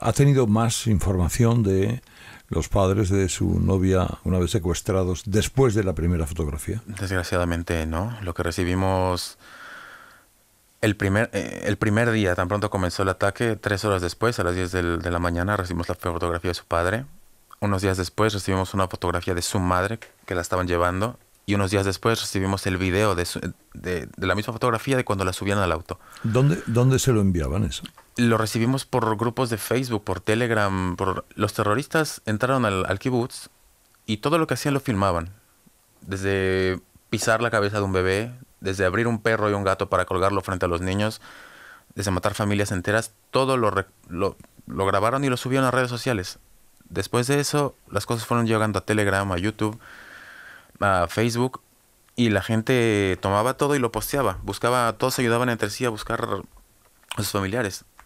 ha tenido más información de los padres de su novia una vez secuestrados después de la primera fotografía? Desgraciadamente no. Lo que recibimos el primer, eh, el primer día, tan pronto comenzó el ataque, tres horas después, a las 10 de la mañana, recibimos la fotografía de su padre. Unos días después recibimos una fotografía de su madre que la estaban llevando. Y unos días después recibimos el video de, de, la misma fotografía de cuando la subían al auto. ¿Dónde, ¿Dónde se lo enviaban eso? lo recibimos por grupos de Facebook, por Telegram, por los terroristas entraron al, al kibutz y todo lo que hacían lo filmaban. Desde pisar la cabeza de un bebé, desde abrir un perro y un gato para colgarlo frente a los niños, desde matar familias enteras, todo lo, lo, grabaron y lo subieron a redes sociales. Después de eso, las cosas fueron llegando a Telegram, a YouTube, a Facebook, y la gente tomaba todo y lo posteaba. Buscaba, todos ayudaban entre sí a buscar a sus familiares.